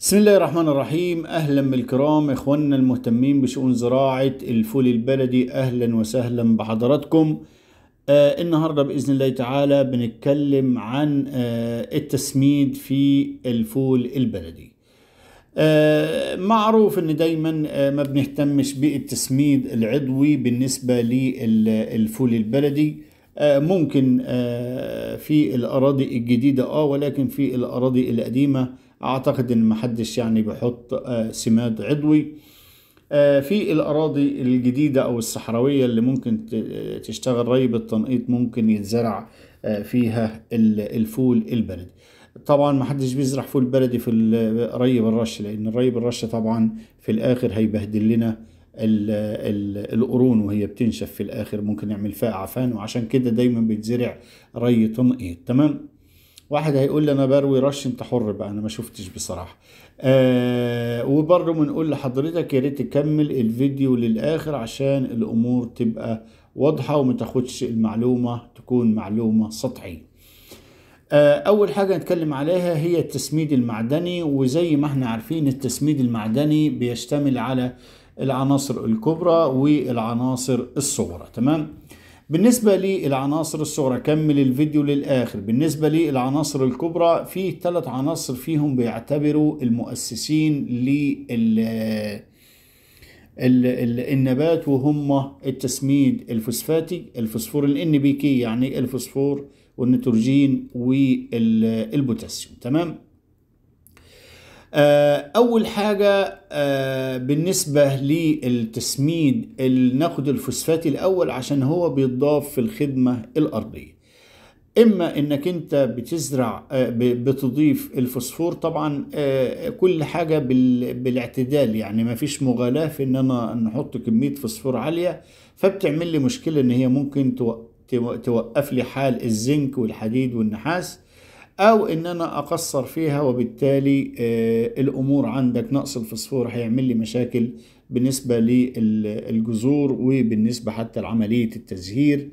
بسم الله الرحمن الرحيم اهلا بالكرام اخواننا المهتمين بشؤون زراعه الفول البلدي اهلا وسهلا بحضراتكم آه النهارده باذن الله تعالى بنتكلم عن آه التسميد في الفول البلدي آه معروف ان دايما آه ما بنهتمش بالتسميد العضوي بالنسبه للفول البلدي آه ممكن آه، في الاراضي الجديده اه ولكن في الاراضي القديمه اعتقد ان محدش يعني بيحط آه، سماد عضوي آه، في الاراضي الجديده او الصحراويه اللي ممكن آه، تشتغل ري بالتنقيط ممكن يتزرع فيها الفول البلدي طبعا ما حدش بيزرع فول بلدي في الري بالرش لان الري بالرش طبعا في الاخر هيبهدل لنا القرون وهي بتنشف في الاخر ممكن نعمل فيها عفان وعشان كده دايما بيتزرع ري تنقيط تمام واحد هيقول لي انا بروي رش انت حر بقى انا ما شفتش بصراحه آه وبرضه بنقول لحضرتك يا ريت تكمل الفيديو للاخر عشان الامور تبقى واضحه وما تاخدش المعلومه تكون معلومه سطحيه آه، أول حاجة نتكلم عليها هي التسميد المعدني وزي ما احنا عارفين التسميد المعدني بيشتمل على العناصر الكبرى والعناصر الصغرى تمام؟ بالنسبة للعناصر الصغرى كمل الفيديو للآخر بالنسبة للعناصر الكبرى في ثلاث عناصر فيهم بيعتبروا المؤسسين لل النبات وهم التسميد الفوسفاتي الفوسفور ال بي كي يعني الفوسفور والنيتروجين والبوتاسيوم تمام آه، اول حاجه آه، بالنسبه للتسميد ناخد الفوسفاتي الاول عشان هو بيتضاف في الخدمه الارضيه اما انك انت بتزرع آه، بتضيف الفوسفور طبعا كل حاجه بالاعتدال يعني ما فيش مغالاه في ان انا نحط كميه فوسفور عاليه فبتعمل لي مشكله ان هي ممكن توقف لي حال الزنك والحديد والنحاس او ان انا اقصر فيها وبالتالي آه، الامور عندك نقص الفسفور هيعمل لي مشاكل بالنسبة للجذور وبالنسبة حتى لعملية التزهير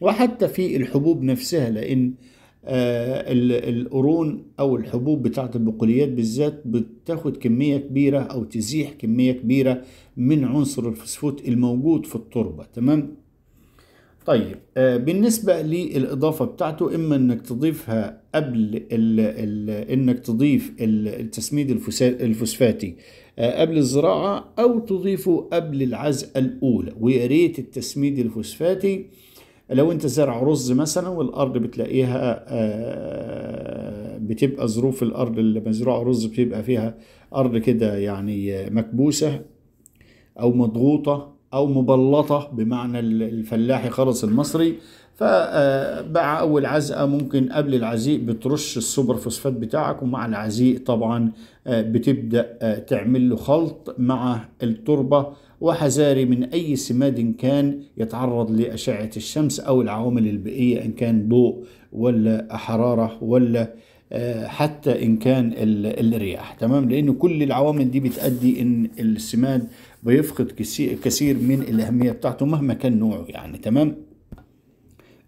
وحتى في الحبوب نفسها لأن آه، القرون أو الحبوب بتاعة البقوليات بالذات بتاخد كمية كبيرة أو تزيح كمية كبيرة من عنصر الفسفوت الموجود في التربة تمام؟ طيب آه، بالنسبة للإضافة بتاعته إما إنك تضيفها قبل الـ الـ إنك تضيف التسميد الفوسفاتي آه، قبل الزراعة أو تضيفه قبل العزقة الأولى ويا ريت التسميد الفوسفاتي لو أنت زارع رز مثلا والأرض بتلاقيها آه، بتبقى ظروف الأرض اللي مزروعة رز بتبقى فيها أرض كده يعني مكبوسة أو مضغوطة أو مبلطة بمعنى الفلاحي خالص المصري فباع أول عزقة ممكن قبل العزيق بترش السوبر فوسفات بتاعك ومع العزيق طبعا آه، بتبدأ آه، تعمل له خلط مع التربة وحذاري من أي سماد كان يتعرض لأشعة الشمس أو العوامل البيئية إن كان ضوء ولا حرارة ولا حتى إن كان الرياح تمام لان كل العوامل دي بتأدي إن السماد بيفقد كثير من الأهمية بتاعته مهما كان نوعه يعني تمام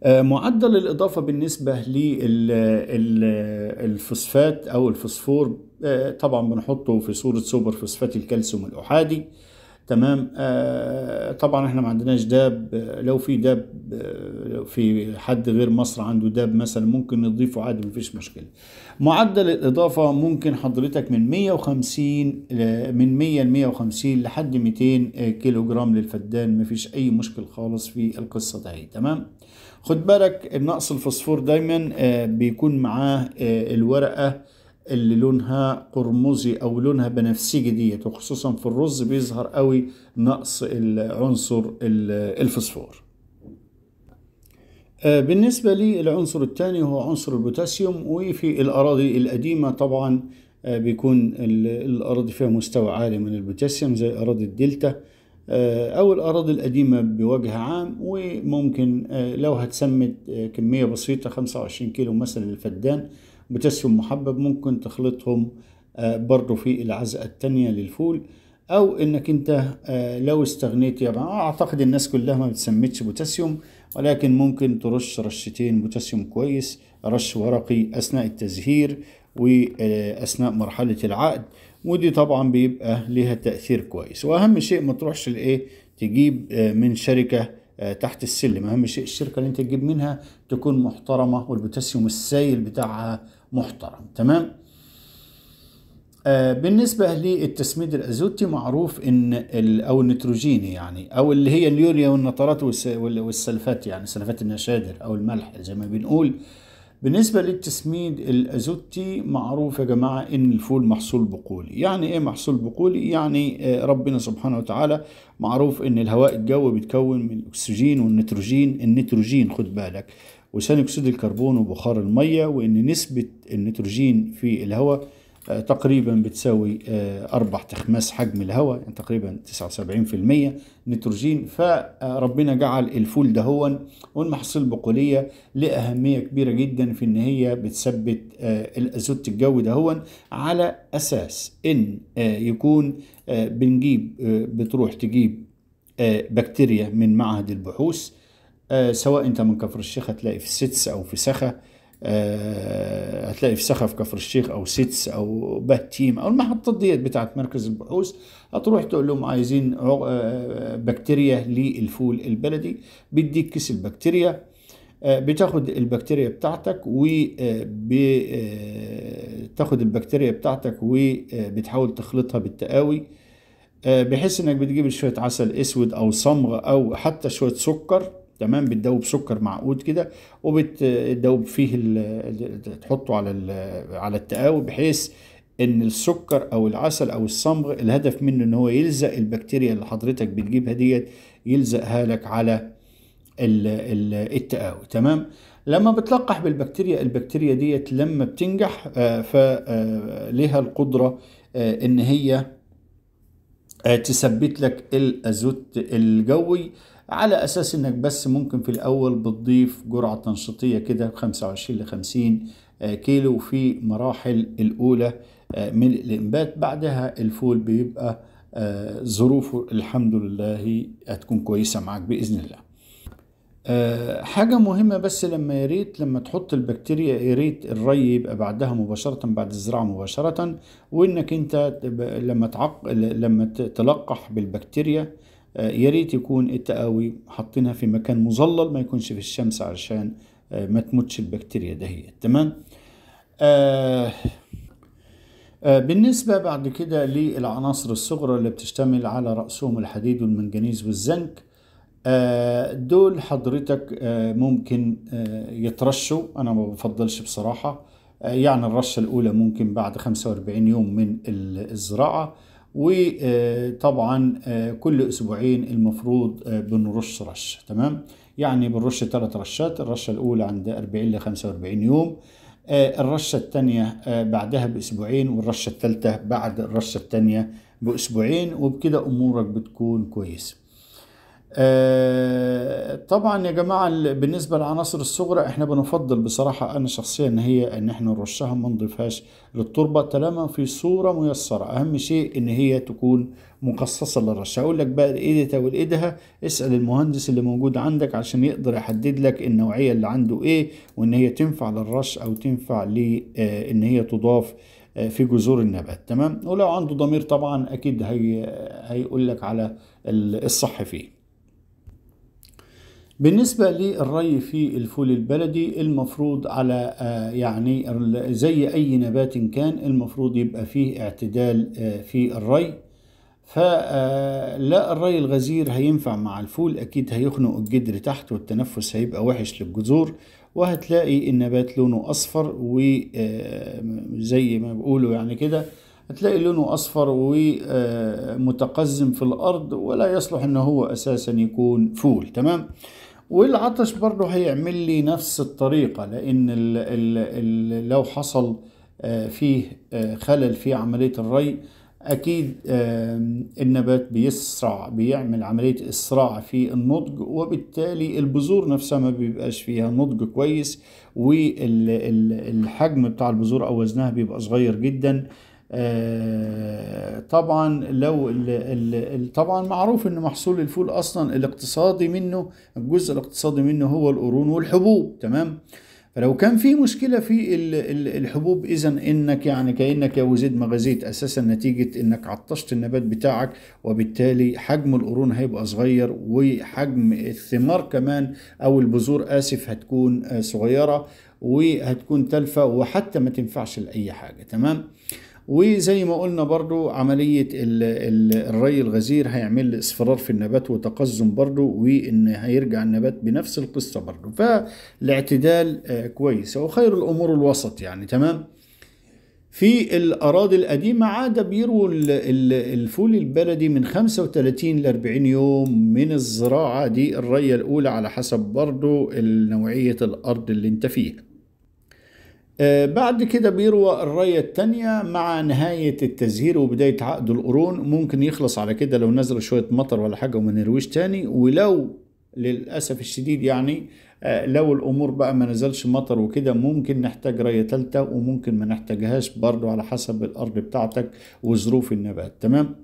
آه، معدل الإضافة بالنسبة للفوسفات أو الفوسفور آه، طبعا بنحطه في صورة سوبر فوسفات الكالسيوم الأحادي تمام آه طبعا احنا ما عندناش داب آه، لو في داب آه، لو في حد غير مصر عنده داب مثلا ممكن نضيفه عادي مفيش مشكله معدل الاضافه ممكن حضرتك من 150 آه، من 100 ل 150 لحد 200 كيلو جرام للفدان مفيش اي مشكل خالص في القصه ده تمام خد بالك نقص الفسفور دايما آه بيكون معاه آه الورقه اللي لونها قرمزي او لونها بنفسجي ديت وخصوصا في الرز بيظهر قوي نقص العنصر الفسفور آه، بالنسبة للعنصر الثاني هو عنصر البوتاسيوم وفي الأراضي القديمة طبعا آه، بيكون الأراضي فيها مستوى عالي من البوتاسيوم زي أراضي الدلتا آه، أو الأراضي القديمة بوجه عام وممكن لو هتسمت كمية بسيطة 25 كيلو مثلا للفدان بوتاسيوم محبب ممكن تخلطهم آه، برضو في العزقة التانية للفول او انك انت آه، لو استغنيت يا اعتقد الناس كلها ما بتسميتش بوتاسيوم ولكن ممكن ترش رشتين بوتاسيوم كويس رش ورقي اثناء التزهير واثناء مرحله العقد ودي طبعا بيبقى ليها تاثير كويس واهم شيء ما تروحش لايه تجيب آه، من شركه تحت السلم اهم شيء الشركه اللي انت تجيب منها تكون محترمه والبوتاسيوم السائل بتاعها محترم تمام آه بالنسبة للتسميد الأزوتي معروف إن أو النيتروجيني يعني أو اللي هي اليوريا والنطرات والسلفات يعني سلفات النشادر أو الملح زي ما بنقول بالنسبة للتسميد الأزوتي معروف يا جماعة إن الفول محصول بقولي يعني إيه محصول بقولي يعني آه، ربنا سبحانه وتعالى معروف إن الهواء الجوي بيتكون من الأكسجين والنيتروجين النيتروجين خد بالك وثاني اكسيد الكربون وبخار الميه وان نسبه النيتروجين في الهواء آه، تقريبا بتساوي آه، أربع تخماس حجم الهواء يعني تقريبا 79% نيتروجين فربنا جعل الفول ده هو والمحاصيل البقولية لأهمية كبيرة جدا في إن هي بتثبت آه، الأزوت الجوي ده هو على أساس إن يكون بنجيب بتروح تجيب بكتيريا من معهد البحوث آه، سواء انت من كفر الشيخ هتلاقي في ستس او في سخه آه، هتلاقي في في كفر الشيخ او سيتس او باتيم او المحطات ديت بتاعت مركز البحوث هتروح تقول لهم عايزين آه، بكتيريا للفول البلدي بيديك كيس البكتيريا بتاخد البكتيريا بتاعتك وبتاخد البكتيريا بتاعتك وبتحاول تخلطها بالتقاوي بحيث انك بتجيب شويه عسل اسود او صمغ او حتى شويه سكر تمام بتدوب سكر معقود كده وبتدوب فيه تحطه على على التقاوي بحيث ان السكر او العسل او الصمغ الهدف منه ان هو يلزق البكتيريا اللي حضرتك بتجيبها ديت يلزقها لك على التقاوي تمام لما بتلقح بالبكتيريا البكتيريا ديت لما بتنجح آه، فليها آه، القدره آه، ان هي تثبت لك الازوت الجوي على أساس إنك بس ممكن في الأول بتضيف جرعة تنشيطية كده 25 ل 50 كيلو في مراحل الأولى آه، من الإنبات بعدها الفول بيبقى آه، ظروفه الحمد لله هتكون كويسة معاك بإذن الله آه، حاجة مهمة بس لما ريت لما تحط البكتيريا ريت الري يبقى بعدها مباشرة بعد الزراعة مباشرة وإنك أنت لما تعق لما تلقح بالبكتيريا آه، يا ريت يكون التقاوي حاطينها في مكان مظلل ما يكونش في الشمس علشان آه، ما تموتش البكتيريا دهيت تمام آه، بالنسبة بعد كده للعناصر الصغرى اللي بتشتمل على رأسهم الحديد والمنجنيز والزنك دول حضرتك ممكن يترشوا أنا ما بفضلش بصراحة يعني الرشة الأولى ممكن بعد 45 يوم من الزراعة وطبعا آه، كل اسبوعين المفروض آه، بنرش رش تمام يعني بنرش ثلاث رشات الرشه الاولى عند 40 ل 45 يوم آه، الرشه الثانيه بعدها باسبوعين والرشه الثالثه بعد الرشه الثانيه باسبوعين وبكده امورك بتكون كويسه طبعا يا جماعه بالنسبه للعناصر الصغرى احنا بنفضل بصراحه انا شخصيا ان هي ان احنا نرشها ما نضيفهاش للتربه طالما في صوره ميسره اهم شيء ان هي تكون مخصصه للرش هقول لك بقى الايديتا والايدها اسال المهندس اللي موجود عندك عشان يقدر يحدد لك النوعيه اللي عنده ايه وان هي تنفع للرش او تنفع لان آه، هي تضاف آه، في جذور النبات تمام ولو عنده ضمير طبعا اكيد هي آه، هيقول لك على الصح فيه بالنسبة للري في الفول البلدي المفروض على آه، يعني زي أي نبات كان المفروض يبقى فيه اعتدال آه، في الري فلا آه، الري الغزير هينفع مع الفول أكيد هيخنق الجدر تحت والتنفس هيبقى وحش للجذور وهتلاقي النبات لونه أصفر وزي ما بقولوا يعني كده هتلاقي لونه أصفر ومتقزم في الأرض ولا يصلح إن هو أساسا يكون فول تمام والعطش برضه هيعمل لي نفس الطريقة لأن الـ الـ الـ لو حصل آه، فيه آه، خلل في عملية الري أكيد آه، النبات بيسرع بيعمل عملية إسراع في النضج وبالتالي البذور نفسها ما بيبقاش فيها نضج كويس والحجم بتاع البذور أو وزنها بيبقى صغير جدا آه، طبعا لو الـ الـ طبعا معروف ان محصول الفول اصلا الاقتصادي منه الجزء الاقتصادي منه هو القرون والحبوب تمام فلو كان في مشكله في الحبوب اذا انك يعني كانك يا وزيد مغازيت اساسا نتيجه انك عطشت النبات بتاعك وبالتالي حجم القرون هيبقى صغير وحجم الثمار كمان او البذور اسف هتكون آه، صغيره وهتكون تلفه وحتى ما تنفعش لاي حاجه تمام وزي ما قلنا برضو عملية الري الغزير هيعمل اصفرار في النبات وتقزم برضو وان هيرجع النبات بنفس القصة برضو فالاعتدال آه، كويس وخير الامور الوسط يعني تمام في الأراضي القديمة عادة بيروا الفول البلدي من 35 ل 40 يوم من الزراعة دي الرية الأولى على حسب برضو نوعية الأرض اللي انت فيها آه، بعد كده بيروى الراية التانية مع نهاية التزهير وبداية عقد القرون ممكن يخلص على كده لو نزل شوية مطر ولا حاجة وما نرويش تاني ولو للأسف الشديد يعني آه، لو الأمور بقى ما نزلش مطر وكده ممكن نحتاج راية تالتة وممكن ما نحتاجهاش برضو على حسب الأرض بتاعتك وظروف النبات تمام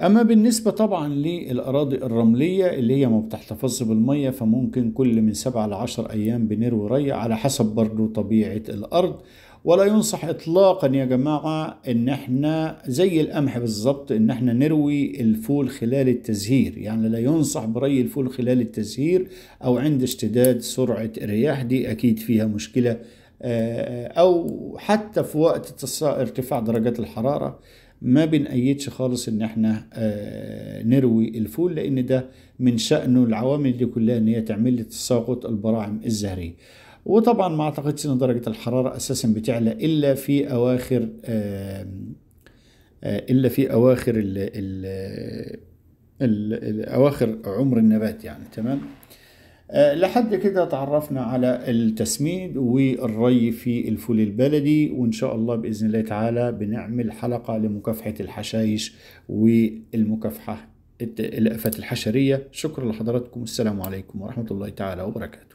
اما بالنسبة طبعا للاراضي الرملية اللي هي ما بتحتفظش بالمية فممكن كل من سبعة لعشر ايام بنروي ري على حسب برضو طبيعة الارض ولا ينصح اطلاقا يا جماعة ان احنا زي القمح بالظبط ان احنا نروي الفول خلال التزهير يعني لا ينصح بري الفول خلال التزهير او عند اشتداد سرعة الرياح دي اكيد فيها مشكلة آه، آه، او حتى في وقت ارتفاع درجات الحرارة ما بنأيدش خالص ان احنا آه، نروي الفول لان ده من شأنه العوامل دي كلها ان هي تعمل لي تساقط البراعم الزهرية وطبعا ما اعتقدش ان درجة الحرارة اساسا بتعلى الا في اواخر آه، آه، الا في اواخر ال ال ال اواخر عمر النبات يعني تمام آه، لحد كده تعرفنا على التسميد والري في الفول البلدي وإن شاء الله بإذن الله تعالى بنعمل حلقة لمكافحة الحشائش والمكافحة الآفات الحشرية شكرا لحضراتكم والسلام عليكم ورحمة الله تعالى وبركاته